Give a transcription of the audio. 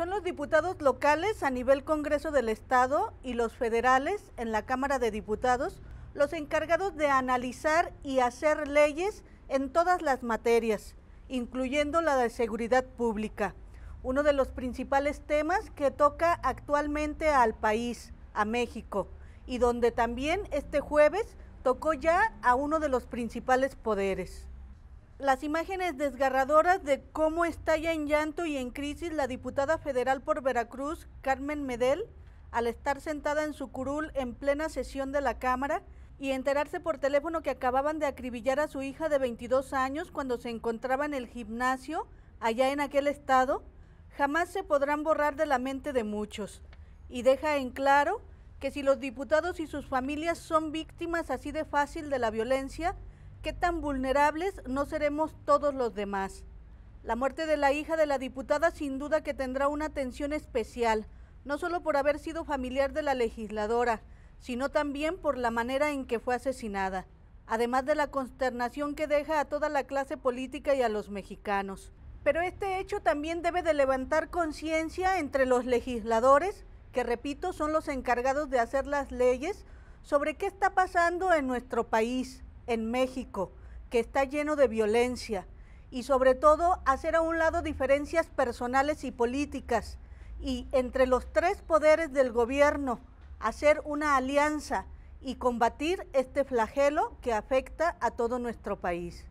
Son los diputados locales a nivel Congreso del Estado y los federales en la Cámara de Diputados los encargados de analizar y hacer leyes en todas las materias, incluyendo la de seguridad pública, uno de los principales temas que toca actualmente al país, a México, y donde también este jueves tocó ya a uno de los principales poderes las imágenes desgarradoras de cómo estalla en llanto y en crisis la diputada federal por Veracruz, Carmen Medel, al estar sentada en su curul en plena sesión de la Cámara y enterarse por teléfono que acababan de acribillar a su hija de 22 años cuando se encontraba en el gimnasio allá en aquel estado, jamás se podrán borrar de la mente de muchos. Y deja en claro que si los diputados y sus familias son víctimas así de fácil de la violencia, qué tan vulnerables no seremos todos los demás. La muerte de la hija de la diputada sin duda que tendrá una atención especial, no solo por haber sido familiar de la legisladora, sino también por la manera en que fue asesinada, además de la consternación que deja a toda la clase política y a los mexicanos. Pero este hecho también debe de levantar conciencia entre los legisladores, que repito, son los encargados de hacer las leyes, sobre qué está pasando en nuestro país en México, que está lleno de violencia, y sobre todo hacer a un lado diferencias personales y políticas, y entre los tres poderes del gobierno, hacer una alianza y combatir este flagelo que afecta a todo nuestro país.